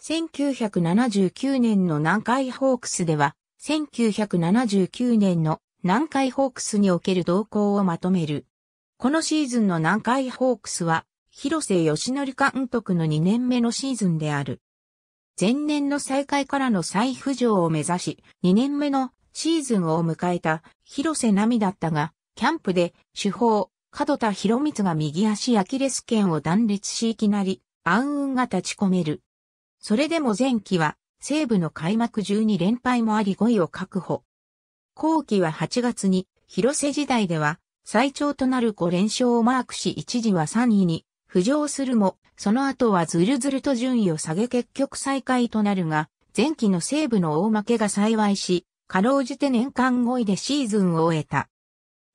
1979年の南海ホークスでは、1979年の南海ホークスにおける動向をまとめる。このシーズンの南海ホークスは、広瀬義則監督の2年目のシーズンである。前年の再開からの再浮上を目指し、2年目のシーズンを迎えた広瀬奈美だったが、キャンプで主砲、角田博光が右足アキレス腱を断裂しいきなり、暗雲が立ち込める。それでも前期は西部の開幕12連敗もあり5位を確保。後期は8月に広瀬時代では最長となる5連勝をマークし一時は3位に浮上するも、その後はずるずると順位を下げ結局最下位となるが、前期の西部の大負けが幸いし、かろうじて年間5位でシーズンを終えた。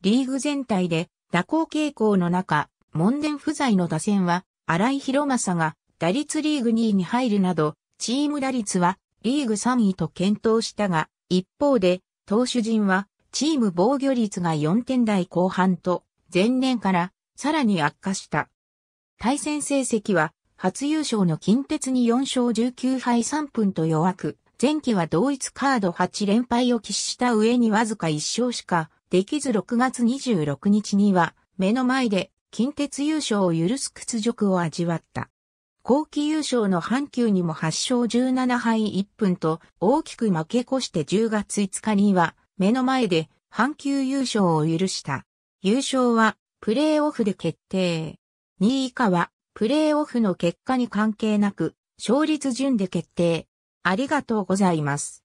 リーグ全体で打行傾向の中、門伝不在の打線は、荒井博正が打率リーグ2位に入るなど、チーム打率はリーグ3位と検討したが、一方で、投手陣は、チーム防御率が4点台後半と、前年からさらに悪化した。対戦成績は、初優勝の近鉄に4勝19敗3分と弱く、前期は同一カード8連敗を喫した上にわずか1勝しかできず6月26日には目の前で近鉄優勝を許す屈辱を味わった。後期優勝の阪急にも8勝17敗1分と大きく負け越して10月5日には目の前で阪急優勝を許した。優勝はプレーオフで決定。2位以下はプレーオフの結果に関係なく勝率順で決定。ありがとうございます。